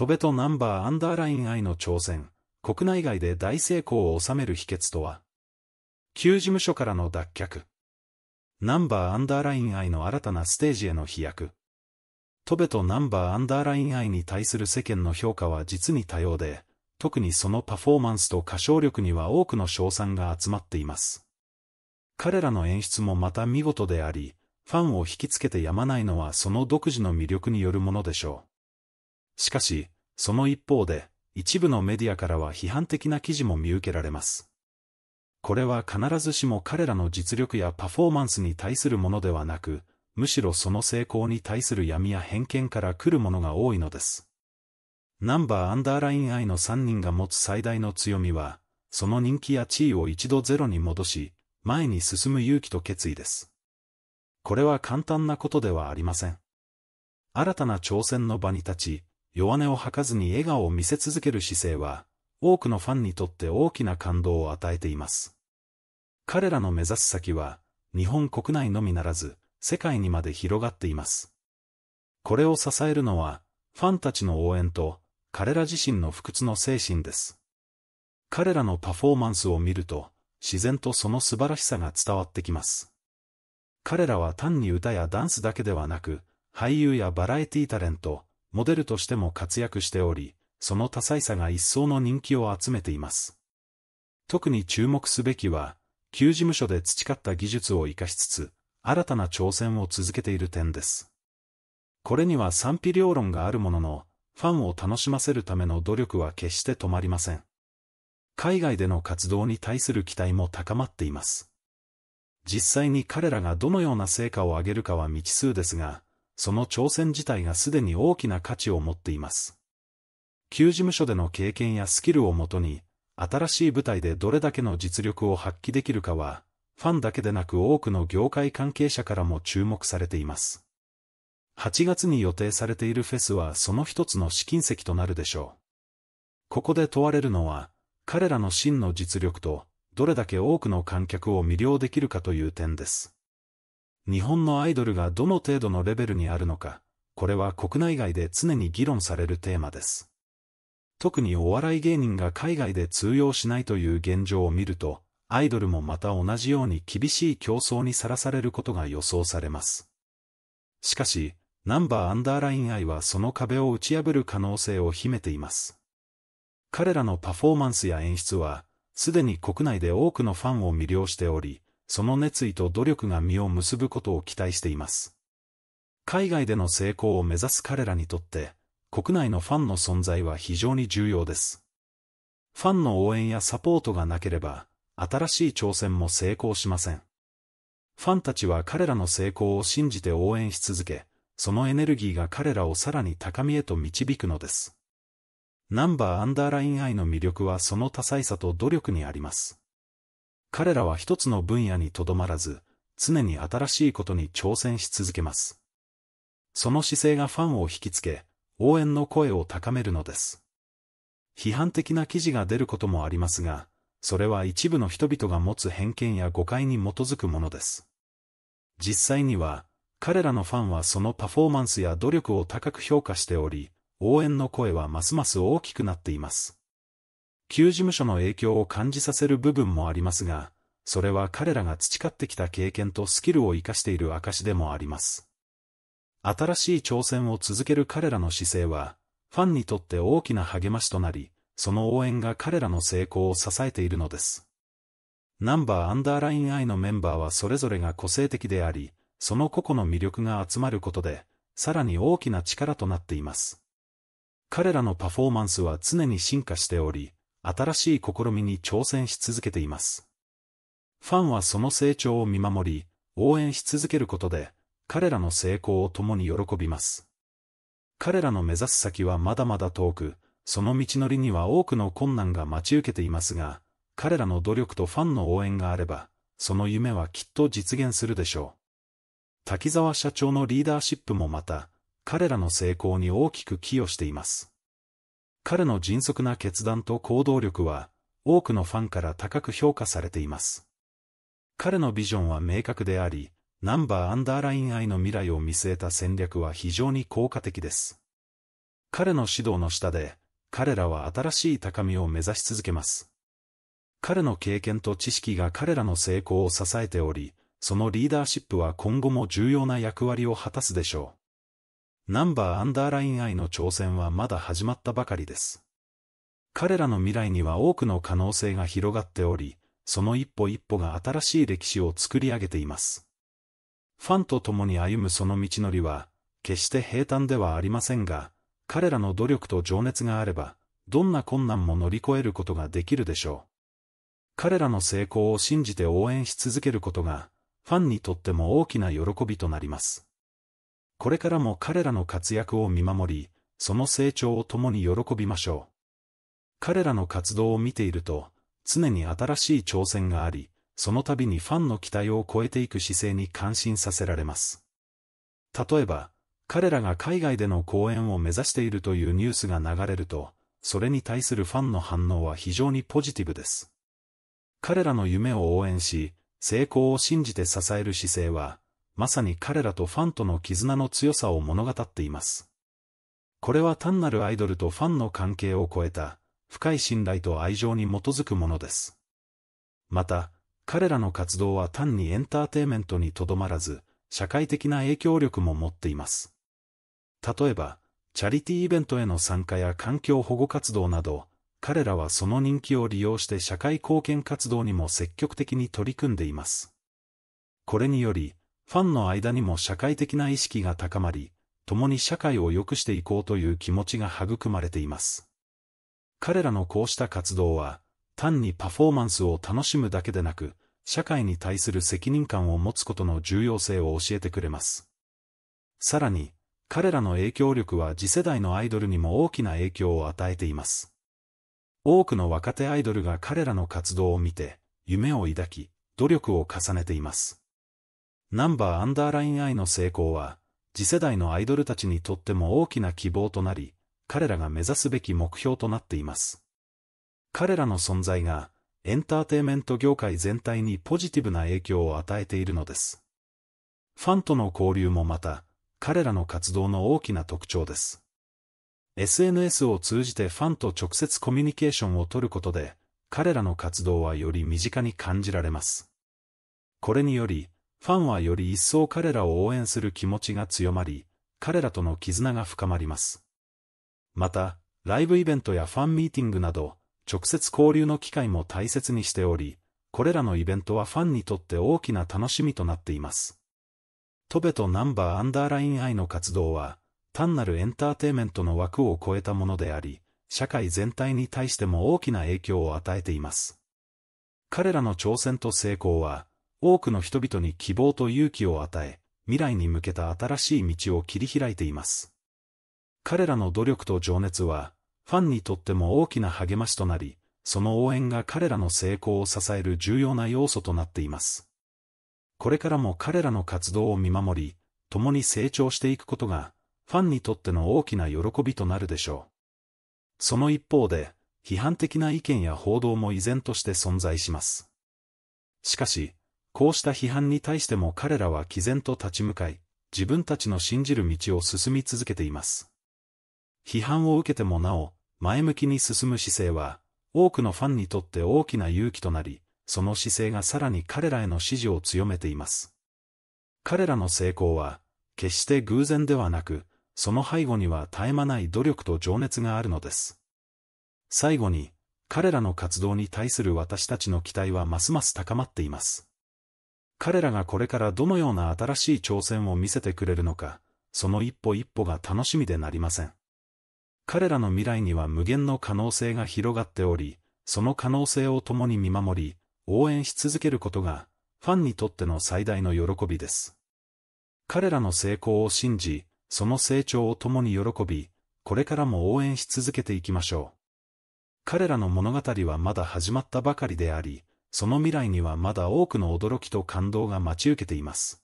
戸ベとナンバーアンダーライン愛の挑戦、国内外で大成功を収める秘訣とは旧事務所からの脱却。ナンバーアンダーライン愛の新たなステージへの飛躍。戸ベとナンバーアンダーライン愛に対する世間の評価は実に多様で、特にそのパフォーマンスと歌唱力には多くの賞賛が集まっています。彼らの演出もまた見事であり、ファンを引きつけてやまないのはその独自の魅力によるものでしょう。しかし、その一方で、一部のメディアからは批判的な記事も見受けられます。これは必ずしも彼らの実力やパフォーマンスに対するものではなく、むしろその成功に対する闇や偏見から来るものが多いのです。ナンバーアンダーライン I の3人が持つ最大の強みは、その人気や地位を一度ゼロに戻し、前に進む勇気と決意です。これは簡単なことではありません。新たな挑戦の場に立ち、弱音を吐かずに笑顔を見せ続ける姿勢は、多くのファンにとって大きな感動を与えています。彼らの目指す先は、日本国内のみならず、世界にまで広がっています。これを支えるのは、ファンたちの応援と、彼ら自身の不屈の精神です。彼らのパフォーマンスを見ると、自然とその素晴らしさが伝わってきます。彼らは単に歌やダンスだけではなく、俳優やバラエティタレント、モデルとしても活躍しており、その多彩さが一層の人気を集めています。特に注目すべきは、旧事務所で培った技術を活かしつつ、新たな挑戦を続けている点です。これには賛否両論があるものの、ファンを楽しませるための努力は決して止まりません。海外での活動に対する期待も高まっています。実際に彼らがどのような成果を上げるかは未知数ですが、その挑戦自体がすでに大きな価値を持っています。旧事務所での経験やスキルをもとに、新しい舞台でどれだけの実力を発揮できるかは、ファンだけでなく多くの業界関係者からも注目されています。8月に予定されているフェスはその一つの試金石となるでしょう。ここで問われるのは、彼らの真の実力と、どれだけ多くの観客を魅了できるかという点です。日本のアイドルがどの程度のレベルにあるのか、これは国内外で常に議論されるテーマです。特にお笑い芸人が海外で通用しないという現状を見ると、アイドルもまた同じように厳しい競争にさらされることが予想されます。しかし、ナンバーアンダーライン愛はその壁を打ち破る可能性を秘めています。彼らのパフォーマンスや演出は、すでに国内で多くのファンを魅了しており、その熱意と努力が実を結ぶことを期待しています。海外での成功を目指す彼らにとって、国内のファンの存在は非常に重要です。ファンの応援やサポートがなければ、新しい挑戦も成功しません。ファンたちは彼らの成功を信じて応援し続け、そのエネルギーが彼らをさらに高みへと導くのです。ナンバーアンダーライン愛の魅力はその多彩さと努力にあります。彼らは一つの分野にとどまらず、常に新しいことに挑戦し続けます。その姿勢がファンを引きつけ、応援の声を高めるのです。批判的な記事が出ることもありますが、それは一部の人々が持つ偏見や誤解に基づくものです。実際には、彼らのファンはそのパフォーマンスや努力を高く評価しており、応援の声はますます大きくなっています。旧事務所の影響を感じさせる部分もありますが、それは彼らが培ってきた経験とスキルを活かしている証でもあります。新しい挑戦を続ける彼らの姿勢は、ファンにとって大きな励ましとなり、その応援が彼らの成功を支えているのです。ナンバーアンダーライン I のメンバーはそれぞれが個性的であり、その個々の魅力が集まることで、さらに大きな力となっています。彼らのパフォーマンスは常に進化しており、新しい試みに挑戦し続けています。ファンはその成長を見守り、応援し続けることで、彼らの成功を共に喜びます。彼らの目指す先はまだまだ遠く、その道のりには多くの困難が待ち受けていますが、彼らの努力とファンの応援があれば、その夢はきっと実現するでしょう。滝沢社長のリーダーシップもまた、彼らの成功に大きく寄与しています。彼の迅速な決断と行動力は、多くのファンから高く評価されています。彼のビジョンは明確であり、ナンバーアンダーライン愛の未来を見据えた戦略は非常に効果的です。彼の指導の下で、彼らは新しい高みを目指し続けます。彼の経験と知識が彼らの成功を支えており、そのリーダーシップは今後も重要な役割を果たすでしょう。ナンバーアンダーライン愛の挑戦はまだ始まったばかりです。彼らの未来には多くの可能性が広がっており、その一歩一歩が新しい歴史を作り上げています。ファンと共に歩むその道のりは、決して平坦ではありませんが、彼らの努力と情熱があれば、どんな困難も乗り越えることができるでしょう。彼らの成功を信じて応援し続けることが、ファンにとっても大きな喜びとなります。これからも彼らの活躍を見守り、その成長を共に喜びましょう。彼らの活動を見ていると、常に新しい挑戦があり、その度にファンの期待を超えていく姿勢に感心させられます。例えば、彼らが海外での公演を目指しているというニュースが流れると、それに対するファンの反応は非常にポジティブです。彼らの夢を応援し、成功を信じて支える姿勢は、まさに彼らとファンとの絆の強さを物語っています。これは単なるアイドルとファンの関係を超えた、深い信頼と愛情に基づくものです。また、彼らの活動は単にエンターテイメントにとどまらず、社会的な影響力も持っています。例えば、チャリティーイベントへの参加や環境保護活動など、彼らはその人気を利用して社会貢献活動にも積極的に取り組んでいます。これにより、ファンの間にも社会的な意識が高まり、共に社会を良くしていこうという気持ちが育まれています。彼らのこうした活動は、単にパフォーマンスを楽しむだけでなく、社会に対する責任感を持つことの重要性を教えてくれます。さらに、彼らの影響力は次世代のアイドルにも大きな影響を与えています。多くの若手アイドルが彼らの活動を見て、夢を抱き、努力を重ねています。ナンバーアンダーラインアイの成功は、次世代のアイドルたちにとっても大きな希望となり、彼らが目指すべき目標となっています。彼らの存在が、エンターテイメント業界全体にポジティブな影響を与えているのです。ファンとの交流もまた、彼らの活動の大きな特徴です。SNS を通じてファンと直接コミュニケーションをとることで、彼らの活動はより身近に感じられます。これにより、ファンはより一層彼らを応援する気持ちが強まり、彼らとの絆が深まります。また、ライブイベントやファンミーティングなど、直接交流の機会も大切にしており、これらのイベントはファンにとって大きな楽しみとなっています。トベとナンバーアンダーラインアイの活動は、単なるエンターテイメントの枠を超えたものであり、社会全体に対しても大きな影響を与えています。彼らの挑戦と成功は、多くの人々に希望と勇気を与え、未来に向けた新しい道を切り開いています。彼らの努力と情熱は、ファンにとっても大きな励ましとなり、その応援が彼らの成功を支える重要な要素となっています。これからも彼らの活動を見守り、共に成長していくことが、ファンにとっての大きな喜びとなるでしょう。その一方で、批判的な意見や報道も依然として存在します。しかし、こうした批判に対しても彼らは毅然と立ち向かい、自分たちの信じる道を進み続けています。批判を受けてもなお、前向きに進む姿勢は、多くのファンにとって大きな勇気となり、その姿勢がさらに彼らへの支持を強めています。彼らの成功は、決して偶然ではなく、その背後には絶え間ない努力と情熱があるのです。最後に、彼らの活動に対する私たちの期待はますます高まっています。彼らがこれからどのような新しい挑戦を見せてくれるのか、その一歩一歩が楽しみでなりません。彼らの未来には無限の可能性が広がっており、その可能性を共に見守り、応援し続けることが、ファンにとっての最大の喜びです。彼らの成功を信じ、その成長を共に喜び、これからも応援し続けていきましょう。彼らの物語はまだ始まったばかりであり、その未来にはまだ多くの驚きと感動が待ち受けています。